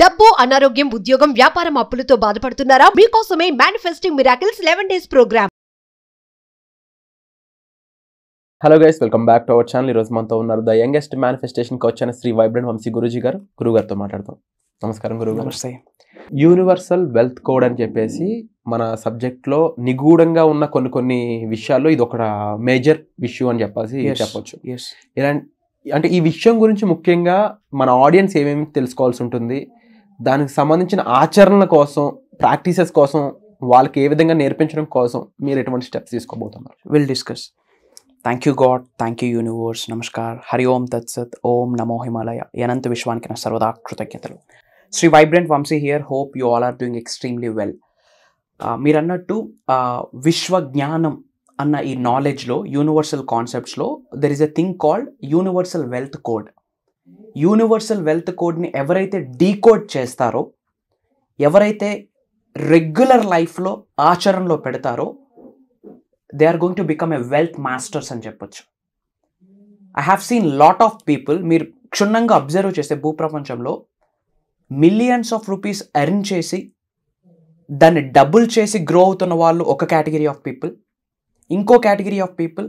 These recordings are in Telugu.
డబ్బు అనారోగ్యం ఉద్యోగం వ్యాపారం అప్పులతో బాధపడుతున్నారా మీకోసమే manifesting miracles eleven days program hello guys welcome back to our channel ఈరోజు మనతో ఉన్నారు ద యంగెస్ట్ మేనిఫెస్టేషన్ కోచ్ అయిన శ్రీ వైబ్రెంట్ వంశీ గురుజీ గారు గురువు గారితో మాట్లాడతాం నమస్కారం గురువు నమస్తే యూనివర్సల్ వెల్త్ కోడ్ అని చెప్పేసి మన సబ్జెక్ట్లో నిగూఢంగా ఉన్న కొన్ని కొన్ని విషయాల్లో ఇది ఒక మేజర్ ఇష్యూ అని చెప్పేసి చెప్పొచ్చు ఇలాంటి అంటే ఈ విషయం గురించి ముఖ్యంగా మన ఆడియన్స్ ఏమేమి తెలుసుకోవాల్సి ఉంటుంది దానికి సంబంధించిన ఆచరణల కోసం ప్రాక్టీసెస్ కోసం వాళ్ళకి ఏ విధంగా నేర్పించడం కోసం మీరు ఎటువంటి స్టెప్స్ తీసుకోబోతున్నారు will discuss thank you God thank you universe నమస్కార్ హరి ఓం తత్సత్ ఓం నమో హిమాలయ అనంత విశ్వానికి నా సర్వదా కృతజ్ఞతలు Shri vibrant Vamsi here hope you all are doing extremely well మీరు అన్నట్టు జ్ఞానం అన్న ఈ నాలెడ్జ్లో యూనివర్సల్ కాన్సెప్ట్స్లో there is a thing called universal wealth code universal wealth కోడ్ని ఎవరైతే డీకోడ్ చేస్తారో ఎవరైతే రెగ్యులర్ లైఫ్లో ఆచరణలో పెడతారో they are going to become a wealth masters అని చెప్పొచ్చు I have seen lot of people మీరు క్షుణ్ణంగా అబ్జర్వ్ చేస్తే భూప్రపంచంలో మిలియన్స్ ఆఫ్ రూపీస్ ఎర్న్ చేసి దాన్ని డబుల్ చేసి గ్రో అవుతున్న వాళ్ళు ఒక కేటగిరీ ఆఫ్ పీపుల్ ఇంకో కేటగిరీ ఆఫ్ పీపుల్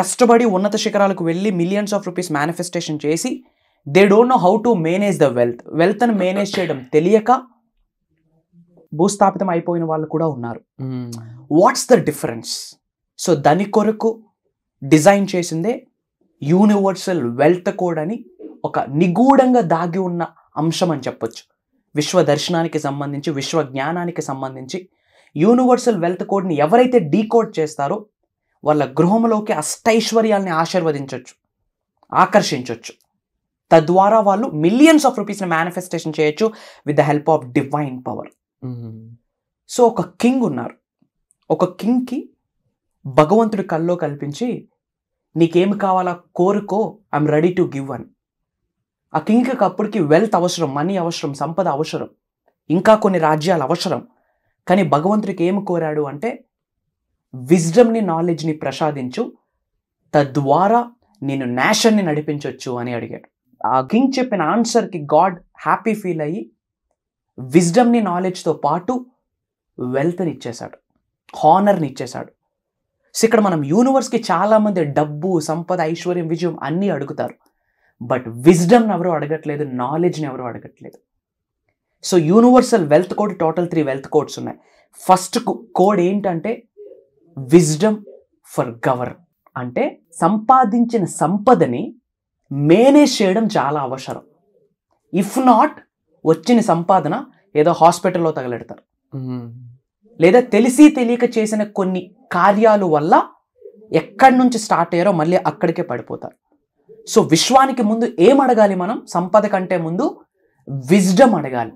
కష్టపడి ఉన్నత శిఖరాలకు వెళ్ళి మిలియన్స్ ఆఫ్ రూపీస్ మేనిఫెస్టేషన్ చేసి they don't know how to manage the wealth వెల్త్ని మేనేజ్ చేయడం తెలియక భూస్థాపితం అయిపోయిన వాళ్ళు కూడా ఉన్నారు వాట్స్ ద డిఫరెన్స్ సో దాని కొరకు డిజైన్ చేసిందే యూనివర్సల్ వెల్త్ కోడ్ అని ఒక నిగూఢంగా దాగి ఉన్న అంశం అని చెప్పొచ్చు విశ్వ దర్శనానికి సంబంధించి విశ్వ జ్ఞానానికి సంబంధించి యూనివర్సల్ వెల్త్ కోడ్ని ఎవరైతే డీకోడ్ చేస్తారో వాళ్ళ గృహంలోకి అష్టైశ్వర్యాల్ని ఆశీర్వదించవచ్చు ఆకర్షించవచ్చు తద్వారా వాళ్ళు మిలియన్స్ ఆఫ్ రూపీస్ని మేనిఫెస్టేషన్ చేయొచ్చు with the help of divine power so ఒక కింగ్ ఉన్నారు ఒక కింగ్కి భగవంతుడి కల్లో కల్పించి నీకేం కావాలా కోరుకో ఐఎమ్ రెడీ టు గివ్ అని ఆ కింగ్కి అప్పటికి వెల్త్ అవసరం మనీ అవసరం సంపద అవసరం ఇంకా కొన్ని రాజ్యాలు అవసరం కానీ భగవంతుడికి ఏమి కోరాడు అంటే విజ్డమ్ని నాలెడ్జ్ని ప్రసాదించు తద్వారా నేను నేషన్ని నడిపించవచ్చు అని అడిగాడు ఆ కింగ్ చెప్పిన ఆన్సర్కి గాడ్ హ్యాపీ ఫీల్ అయ్యి విజ్డమ్ని నాలెడ్జ్తో పాటు వెల్త్ని ఇచ్చేశాడు హానర్ని ఇచ్చేశాడు సో ఇక్కడ మనం యూనివర్స్కి చాలామంది డబ్బు సంపద ఐశ్వర్యం విజయం అన్నీ అడుగుతారు బట్ విజ్డమ్ని ఎవరు అడగట్లేదు నాలెడ్జ్ని ఎవరు అడగట్లేదు so universal wealth code total three wealth codes ఉన్నాయి ఫస్ట్ కోడ్ ఏంటంటే విజ్డమ్ ఫర్ గవర్ అంటే సంపాదించిన సంపదని మేనేజ్ చేయడం చాలా అవసరం ఇఫ్ నాట్ వచ్చిన సంపాదన ఏదో హాస్పిటల్లో తగలెడతారు లేదా తెలిసి తెలియక చేసిన కొన్ని కార్యాలు వల్ల ఎక్కడి నుంచి స్టార్ట్ అయ్యారో మళ్ళీ అక్కడికే పడిపోతారు సో విశ్వానికి ముందు ఏం అడగాలి మనం సంపద కంటే ముందు విజ్డమ్ అడగాలి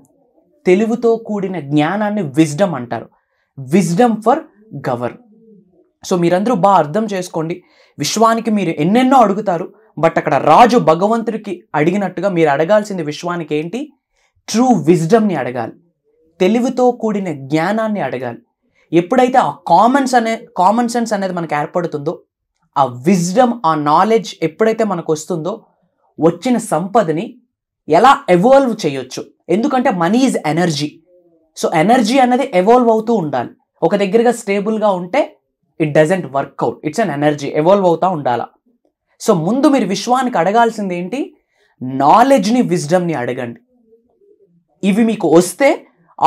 తెలుగుతో కూడిన జ్ఞానాన్ని విజ్డమ్ అంటారు విజ్డమ్ ఫర్ గవర్న్ సో మీరందరూ బాగా అర్థం చేసుకోండి విశ్వానికి మీరు ఎన్నెన్నో అడుగుతారు బట్ అక్కడ రాజు భగవంతుడికి అడిగినట్టుగా మీరు అడగాల్సింది విశ్వానికి ఏంటి ట్రూ విజ్డమ్ని అడగాలి తెలివితో కూడిన జ్ఞానాన్ని అడగాలి ఎప్పుడైతే ఆ కామన్స్ అనే కామన్ సెన్స్ అనేది మనకు ఏర్పడుతుందో ఆ విజ్డమ్ ఆ నాలెడ్జ్ ఎప్పుడైతే మనకు వస్తుందో వచ్చిన సంపదని ఎలా ఎవాల్వ్ చేయొచ్చు ఎందుకంటే money is energy so energy అనేది ఎవాల్వ్ అవుతూ ఉండాలి ఒక దగ్గరగా స్టేబుల్గా ఉంటే it doesn't work out it's an energy evolve అవుతూ ఉండాల సో ముందు మీరు విశ్వానికి అడగాల్సింది ఏంటి నాలెడ్జ్ని విజ్డమ్ని అడగండి ఇవి మీకు వస్తే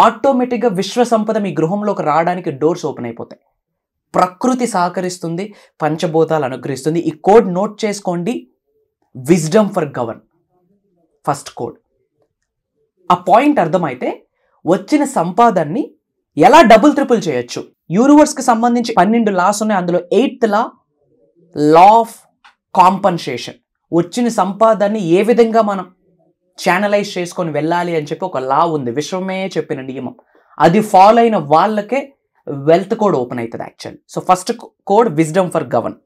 ఆటోమేటిక్గా విశ్వసంపద మీ గృహంలోకి రావడానికి డోర్స్ ఓపెన్ అయిపోతాయి ప్రకృతి సహకరిస్తుంది పంచభూతాలు అనుగ్రహిస్తుంది ఈ కోడ్ నోట్ చేసుకోండి wisdom for govern first code ఆ పాయింట్ అర్థమైతే వచ్చిన సంపాదనని ఎలా డబుల్ ట్రిపుల్ చేయొచ్చు యూనివర్స్కి సంబంధించి పన్నెండు లాస్ ఉన్నాయి అందులో eighth law law of compensation వచ్చిన సంపాదాన్ని ఏ విధంగా మనం ఛానలైజ్ చేసుకొని వెళ్ళాలి అని చెప్పి ఒక లా ఉంది విశ్వమే చెప్పిన నియమం అది ఫాలో అయిన వాళ్ళకే వెల్త్ కోడ్ ఓపెన్ అవుతుంది actual so first code wisdom for govern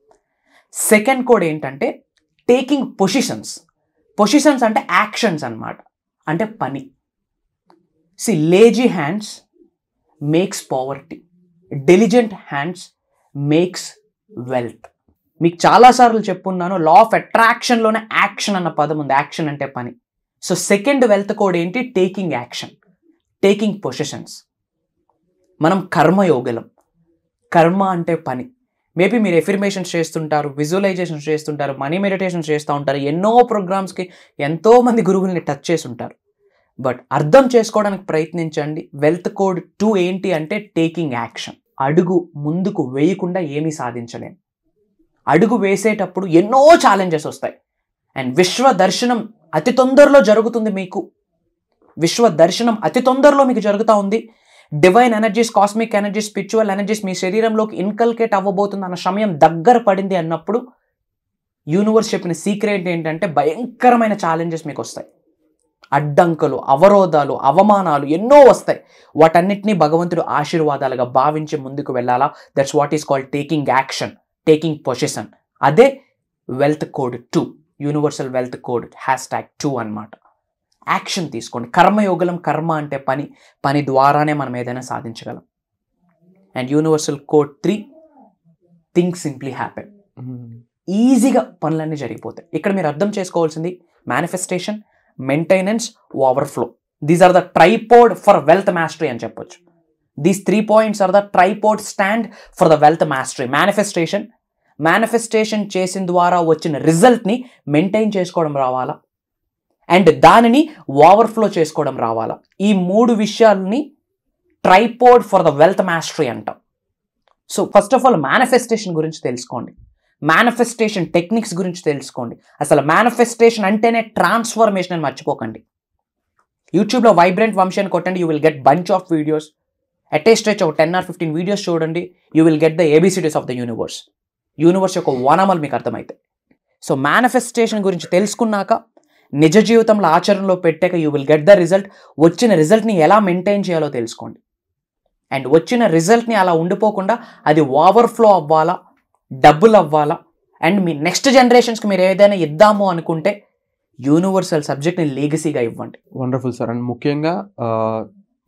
second code ఏంటంటే టేకింగ్ పొజిషన్స్ పొజిషన్స్ అంటే యాక్షన్స్ అనమాట అంటే పని see lazy hands makes poverty diligent hands makes wealth మీకు చాలాసార్లు చెప్పున్నాను లా ఆఫ్ అట్రాక్షన్లోనే యాక్షన్ అన్న పదం ఉంది యాక్షన్ అంటే పని సో సెకండ్ వెల్త్ కోడ్ ఏంటి టేకింగ్ యాక్షన్ టేకింగ్ పొసిషన్స్ మనం కర్మయోగలం కర్మ అంటే పని మేబీ మీరు ఎఫిర్మేషన్స్ చేస్తుంటారు విజువలైజేషన్స్ చేస్తుంటారు మనీ మెడిటేషన్స్ చేస్తూ ఉంటారు ఎన్నో ప్రోగ్రామ్స్కి ఎంతోమంది గురువుల్ని టచ్ చేసి ఉంటారు బట్ అర్థం చేసుకోవడానికి ప్రయత్నించండి వెల్త్ కోడ్ టూ ఏంటి అంటే టేకింగ్ యాక్షన్ అడుగు ముందుకు వేయకుండా ఏమీ సాధించలేము అడుగు వేసేటప్పుడు ఎన్నో ఛాలెంజెస్ వస్తాయి అండ్ విశ్వ దర్శనం అతి తొందరలో జరుగుతుంది మీకు విశ్వ దర్శనం అతి తొందరలో మీకు జరుగుతూ ఉంది divine energies cosmic energies spiritual energies మీ శరీరంలోకి ఇన్కల్కేట్ అవ్వబోతుంది అన్న సమయం దగ్గర పడింది అన్నప్పుడు యూనివర్స్ చెప్పిన సీక్రెట్ ఏంటంటే భయంకరమైన ఛాలెంజెస్ మీకు వస్తాయి అడ్డంకులు అవరోధాలు అవమానాలు ఎన్నో వస్తాయి వాటన్నిటినీ భగవంతుడు ఆశీర్వాదాలుగా భావించి ముందుకు వెళ్ళాలా that's what is called taking action taking position అదే wealth code two universal wealth code hashtag two అనమాట యాక్షన్ తీసుకోండి కర్మయోగలం కర్మ అంటే పని పని ద్వారానే మనం ఏదైనా సాధించగలం and universal code three thing simply happen ఈజీగా పనులన్నీ జరిగిపోతాయి ఇక్కడ మీరు అర్థం చేసుకోవాల్సింది manifestation maintenance overflow these are the tripod for wealth mastery అని చెప్పొచ్చు these three points are the tripod stand for the wealth mastery manifestation manifestation చేసిన ద్వారా వచ్చిన రిజల్ట్ని మెయింటైన్ చేసుకోవడం రావాలా అండ్ దానిని ఓవర్ఫ్లో చేసుకోవడం రావాలా ఈ మూడు విషయాల్ని tripod for the wealth mastery అంటాం so first of all manifestation గురించి తెలుసుకోండి మేనిఫెస్టేషన్ టెక్నిక్స్ గురించి తెలుసుకోండి అసలు మేనిఫెస్టేషన్ అంటేనే ట్రాన్స్ఫర్మేషన్ అని మర్చిపోకండి యూట్యూబ్లో వైబ్రెంట్ వంశాన్ని కొట్టండి you will get bunch of videos stretch ఒక టెన్ ఆర్ ఫిఫ్టీన్ వీడియోస్ చూడండి you will get the ABCDs of the universe universe యొక్క వనమలు మీకు అర్థమైతే సో మేనిఫెస్టేషన్ గురించి తెలుసుకున్నాక నిజ జీవితంలో ఆచరణలో పెట్టాక you will get the result వచ్చిన రిజల్ట్ని ఎలా మెయింటైన్ చేయాలో తెలుసుకోండి అండ్ వచ్చిన రిజల్ట్ని అలా ఉండిపోకుండా అది ఓవర్ఫ్లో అవ్వాలా డబ్బులు అవ్వాలా అండ్ మీ నెక్స్ట్ జనరేషన్స్కి మీరు ఏదైనా ఇద్దాము అనుకుంటే యూనివర్సల్ సబ్జెక్ట్ని లీగసీగా ఇవ్వండి వండర్ఫుల్ సార్ అండ్ ముఖ్యంగా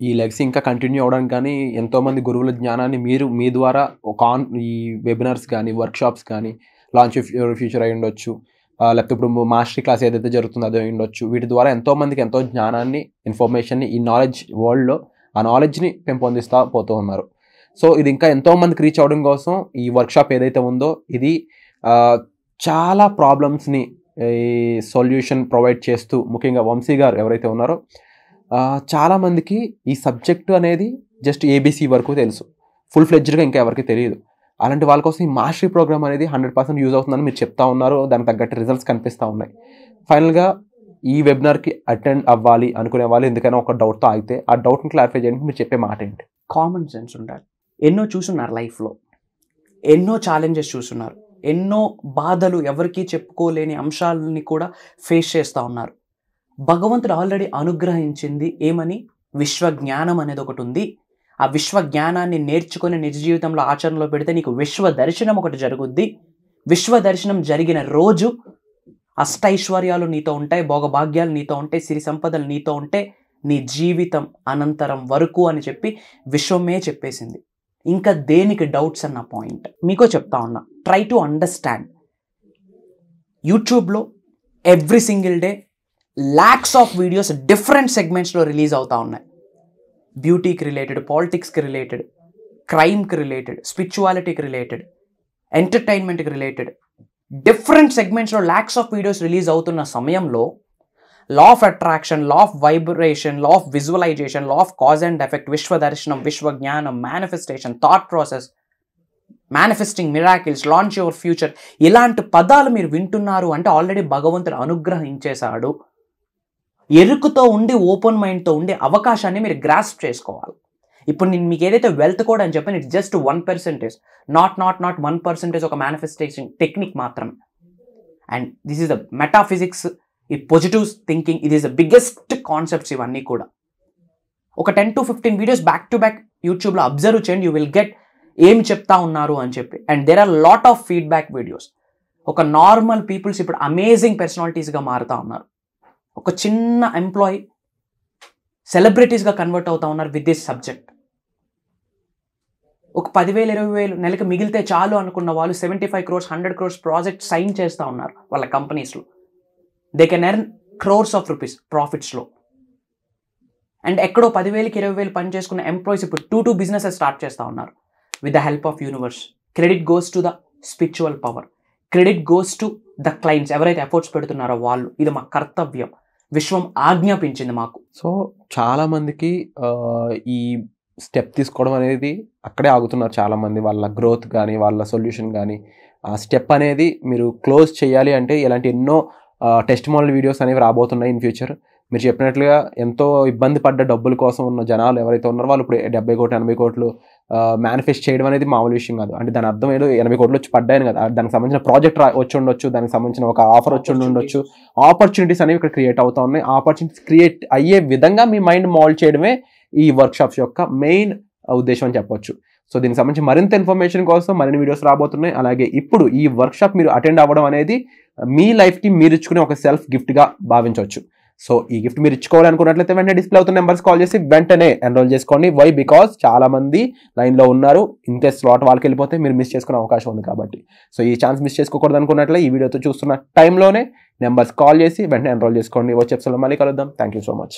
ఈ లెగసీ ఇంకా కంటిన్యూ అవ్వడానికి కానీ ఎంతోమంది గురువుల జ్ఞానాన్ని మీరు మీ ద్వారా ఒక ఆన్ ఈ వెబినార్స్ కానీ వర్క్షాప్స్ కానీ లాంచ్ ఫ్యూచర్ అయి ఉండొచ్చు లేకపోతే ఇప్పుడు మాస్టర్ క్లాస్ ఏదైతే జరుగుతుందో అదే ఉండొచ్చు వీటి ద్వారా ఎంతోమందికి ఎంతో జ్ఞానాన్ని ఇన్ఫర్మేషన్ని ఈ నాలెడ్జ్ వరల్డ్లో ఆ నాలెడ్జ్ని పెంపొందిస్తూ పోతూ ఉన్నారు సో ఇది ఇంకా ఎంతోమందికి రీచ్ అవ్వడం కోసం ఈ వర్క్షాప్ ఏదైతే ఉందో ఇది చాలా ప్రాబ్లమ్స్ని సొల్యూషన్ ప్రొవైడ్ చేస్తూ ముఖ్యంగా వంశీ గారు ఎవరైతే ఉన్నారో చాలామందికి ఈ సబ్జెక్టు అనేది జస్ట్ ఏబీసీ వరకు తెలుసు ఫుల్ ఫ్లెడ్జ్డ్గా ఇంకా ఎవరికి తెలియదు అలాంటి వాళ్ళ కోసం ఈ మాస్టరీ ప్రోగ్రామ్ అనేది హండ్రెడ్ పర్సెంట్ యూజ్ అవుతుందని మీరు చెప్తా ఉన్నారు దానికి తగ్గట్టు రిజల్ట్స్ కనిపిస్తూ ఉన్నాయి ఫైనల్గా ఈ వెబినార్కి అటెండ్ అవ్వాలి అనుకునే వాళ్ళు ఎందుకైనా ఒక డౌట్తో ఆగితే ఆ డౌట్ని క్లారిఫై చేయడానికి మీరు చెప్పే మాట ఏంటి కామన్ సెన్స్ ఉండాలి ఎన్నో చూసున్నారు లైఫ్లో ఎన్నో ఛాలెంజెస్ చూస్తున్నారు ఎన్నో బాధలు ఎవరికీ చెప్పుకోలేని అంశాలని కూడా ఫేస్ చేస్తూ ఉన్నారు భగవంతుడు ఆల్రెడీ అనుగ్రహించింది ఏమని విశ్వజ్ఞానం అనేది ఒకటి ఉంది ఆ విశ్వ జ్ఞానాన్ని నేర్చుకుని నిజ జీవితంలో ఆచరణలో పెడితే నీకు విశ్వ దర్శనం ఒకటి జరుగుద్ది విశ్వ దర్శనం జరిగిన రోజు అష్టైశ్వర్యాలు నీతో ఉంటాయి భోగభాగ్యాలు నీతో ఉంటాయి సిరి సంపదలు నీతో ఉంటే నీ జీవితం అనంతరం వరకు అని చెప్పి విశ్వమే చెప్పేసింది ఇంకా దేనికి డౌట్స్ అన్న పాయింట్ మీకో చెప్తా ఉన్నా ట్రై టు అండర్స్టాండ్ యూట్యూబ్లో every single day lakhs of videos different సెగ్మెంట్స్లో రిలీజ్ అవుతా ఉన్నాయి బ్యూటీకి రిలేటెడ్ పాలిటిక్స్కి రిలేటెడ్ క్రైమ్కి రిలేటెడ్ స్పిరిచువాలిటీకి రిలేటెడ్ ఎంటర్టైన్మెంట్కి రిలేటెడ్ డిఫరెంట్ సెగ్మెంట్స్లో ల్యాక్స్ ఆఫ్ వీడియోస్ రిలీజ్ అవుతున్న సమయంలో law of attraction law of vibration law of visualization law of cause and effect విశ్వదర్శనం జ్ఞానం manifestation thought process manifesting miracles launch your future ఇలాంటి పదాలు మీరు వింటున్నారు అంటే ఆల్రెడీ భగవంతుడు అనుగ్రహించేశాడు ఎరుకుతో ఉండి ఓపెన్ మైండ్తో ఉండే అవకాశాన్ని మీరు గ్రాస్ప్ చేసుకోవాలి ఇప్పుడు నేను మీకు ఏదైతే వెల్త్ కోడ్ అని చెప్పాను it's just one percentage not not not one percentage ఒక మేనిఫెస్టేషన్ టెక్నిక్ మాత్రమే and this is the metaphysics ఈ పాజిటివ్ థింకింగ్ ఇది ఈస్ ద బిగ్గెస్ట్ కాన్సెప్ట్స్ ఇవన్నీ కూడా ఒక ten to fifteen videos back to back యూట్యూబ్లో అబ్జర్వ్ చేయండి యూ విల్ గెట్ ఏం చెప్తా ఉన్నారు అని చెప్పి and there are lot of feedback videos ఒక నార్మల్ పీపుల్స్ ఇప్పుడు అమేజింగ్ పర్సనాలిటీస్గా మారుతా ఉన్నారు ఒక చిన్న ఎంప్లాయ్ సెలబ్రిటీస్గా కన్వర్ట్ అవుతా ఉన్నారు విత్ దిస్ సబ్జెక్ట్ ఒక పదివేలు ఇరవై వేలు నెలకి మిగిలితే చాలు అనుకున్న వాళ్ళు seventy five crores hundred crores project sign చేస్తూ ఉన్నారు వాళ్ళ కంపెనీస్లో they can earn crores of rupees ప్రాఫిట్స్లో అండ్ ఎక్కడో పదివేలకి ఇరవై వేలు పని చేసుకున్న ఎంప్లాయీస్ ఇప్పుడు టూ టూ బిజినెసెస్ స్టార్ట్ చేస్తూ ఉన్నారు with the help of universe credit goes to the spiritual power credit goes to the clients ఎవరైతే ఎఫర్ట్స్ పెడుతున్నారో వాళ్ళు ఇది మా కర్తవ్యం విశ్వం ఆజ్ఞాపించింది మాకు సో చాలామందికి ఈ స్టెప్ తీసుకోవడం అనేది అక్కడే ఆగుతున్నారు చాలామంది వాళ్ళ గ్రోత్ కానీ వాళ్ళ సొల్యూషన్ కానీ ఆ స్టెప్ అనేది మీరు క్లోజ్ చేయాలి అంటే ఇలాంటి ఎన్నో టెస్ట్ మోడల్ వీడియోస్ అనేవి రాబోతున్నాయి ఇన్ ఫ్యూచర్ మీరు చెప్పినట్లుగా ఎంతో ఇబ్బంది పడ్డ డబ్బుల కోసం ఉన్న జనాలు ఎవరైతే ఉన్నారో వాళ్ళు ఇప్పుడు డెబ్బై కోట్లు ఎనభై కోట్లు మేనిఫెస్ట్ చేయడం అనేది మామూలు విషయం కాదు అంటే దాని అర్థం ఏదో ఎనభై కోట్లు వచ్చి పడ్డాయని కదా దానికి సంబంధించిన ప్రాజెక్ట్ వచ్చి ఉండొచ్చు దానికి సంబంధించిన ఒక ఆఫర్ వచ్చి ఉండొచ్చు ఆపర్చునిటీస్ అనేవి ఇక్కడ క్రియేట్ అవుతా ఉన్నాయి ఆపర్చునిటీస్ క్రియేట్ అయ్యే విధంగా మీ మైండ్ మోల్డ్ చేయడమే ఈ వర్క్షాప్స్ యొక్క మెయిన్ ఉద్దేశం అని చెప్పొచ్చు సో దీనికి సంబంధించి మరింత ఇన్ఫర్మేషన్ కోసం మరిన్ని వీడియోస్ రాబోతున్నాయి అలాగే ఇప్పుడు ఈ వర్క్షాప్ మీరు అటెండ్ అవ్వడం అనేది మీ లైఫ్కి మీరు ఇచ్చుకునే ఒక సెల్ఫ్ గిఫ్ట్గా భావించవచ్చు సో ఈ గిఫ్ట్ మీరు ఇచ్చుకోవాలనుకున్నట్లయితే వెంటనే డిస్ప్లే అవుతున్న నెంబర్స్ కాల్ చేసి వెంటనే ఎన్రోల్ చేసుకోండి వై బికాస్ చాలా మంది లైన్లో ఉన్నారు ఇంతే స్లాట్ వాళ్ళకి వెళ్ళిపోతే మీరు మిస్ చేసుకునే అవకాశం ఉంది కాబట్టి సో ఈ ఛాన్స్ మిస్ చేసుకోకూడదు అనుకున్నట్లే ఈ వీడియోతో చూస్తున్న టైంలోనే నెంబర్స్ కాల్ చేసి వెంటనే ఎన్రోల్ చేసుకోండి వచ్చే మళ్ళీ కలుద్దాం థ్యాంక్ సో మచ్